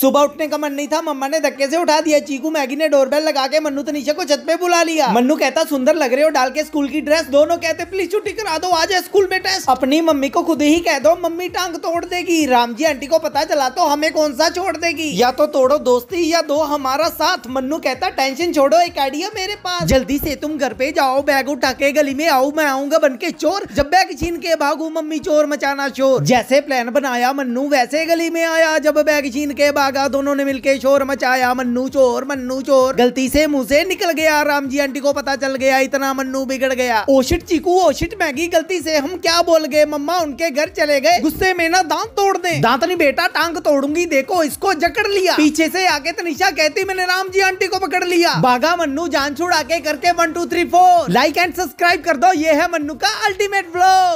सुबह उठने का मन नहीं था मम्मा ने धक्के से उठा दिया चीकू मैगी ने डोरबेल लगा के मन्नू तनीषा को छत पे बुला लिया मन्नू कहता सुंदर लग रहे हो डाल के स्कूल की ड्रेस दोनों कहते प्लीज छुट्टी करा दो आज स्कूल में टेस्ट अपनी मम्मी को खुद ही कह दो मम्मी टांग तोड़ देगी राम जी आंटी को पता चला तो हमें कौन सा छोड़ देगी या तो तोड़ो दोस्ती या दो हमारा साथ मन्नू कहता टेंशन छोड़ो एक आइडिया मेरे पास जल्दी से तुम घर पे जाओ बैग उठा के गली में आओ मैं आऊंगा बन के चोर जब बैग छीन के भागू मम्मी चोर मचाना चोर जैसे प्लान बनाया मन्नू वैसे गली में आया जब बैग छीन के भाग भागा दोनों ने मिलके शोर मचाया मन्नू चोर मन्नू चोर गलती से मुंह से निकल गया राम जी आंटी को पता चल गया इतना मन्नू बिगड़ गया ओशिट चीकू ओशिट मैगी गलती से हम क्या बोल गए मम्मा उनके घर चले गए गुस्से में ना दांत तोड़ दे दांत नहीं बेटा टांग तोड़ूंगी देखो इसको जकड़ लिया पीछे से आके तनिषा कहती मैंने राम जी आंटी को पकड़ लिया बागा मन्नू जान छुड़ा के करके one two three four like and subscribe कर दो ये है मन्नू का अल्टीमेट ब्लॉग